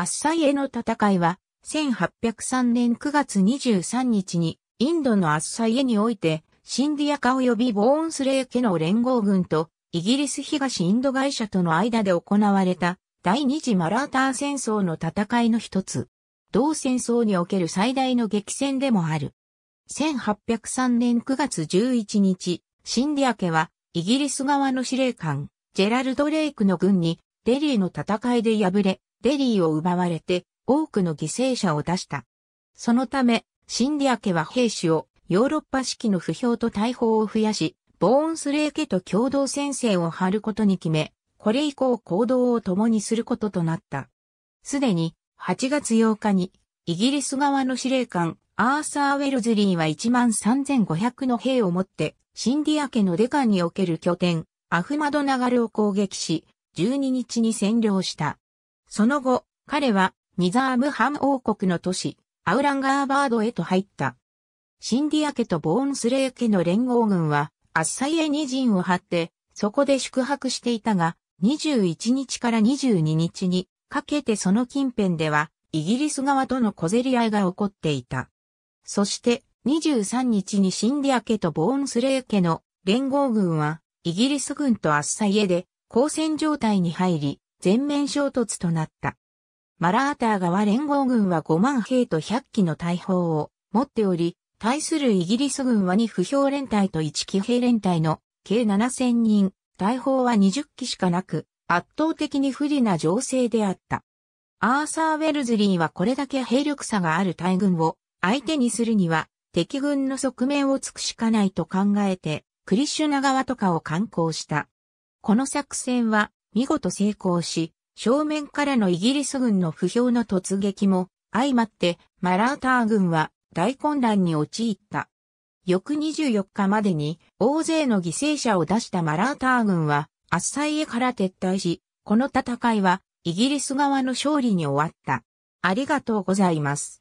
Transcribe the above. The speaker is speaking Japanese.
アッサイへの戦いは、1803年9月23日に、インドのアッサイへにおいて、シンディアカ及びボーンスレー家の連合軍と、イギリス東インド会社との間で行われた、第二次マラーター戦争の戦いの一つ。同戦争における最大の激戦でもある。1803年9月11日、シンディア家は、イギリス側の司令官、ジェラルド・レイクの軍に、デリーの戦いで敗れ、デリーを奪われて多くの犠牲者を出した。そのため、シンディア家は兵士をヨーロッパ式の不評と大砲を増やし、ボーンスレー家と共同戦線を張ることに決め、これ以降行動を共にすることとなった。すでに8月8日にイギリス側の司令官アーサー・ウェルズリーは13,500の兵をもってシンディア家のデカンにおける拠点アフマドナガルを攻撃し12日に占領した。その後、彼はニザームハン王国の都市、アウランガーバードへと入った。シンディア家とボーンスレー家の連合軍は、アッサイエニ陣を張って、そこで宿泊していたが、21日から22日にかけてその近辺では、イギリス側との小競り合いが起こっていた。そして、23日にシンディア家とボーンスレー家の連合軍は、イギリス軍とアッサイエで、交戦状態に入り、全面衝突となった。マラーター側連合軍は5万兵と100機の大砲を持っており、対するイギリス軍は2不評連隊と1騎兵連隊の計7000人、大砲は20機しかなく、圧倒的に不利な情勢であった。アーサー・ウェルズリーはこれだけ兵力差がある大軍を相手にするには敵軍の側面をつくしかないと考えてクリシュナ川とかを観光した。この作戦は見事成功し、正面からのイギリス軍の不評の突撃も相まってマラーター軍は大混乱に陥った。翌24日までに大勢の犠牲者を出したマラーター軍はアッサイエから撤退し、この戦いはイギリス側の勝利に終わった。ありがとうございます。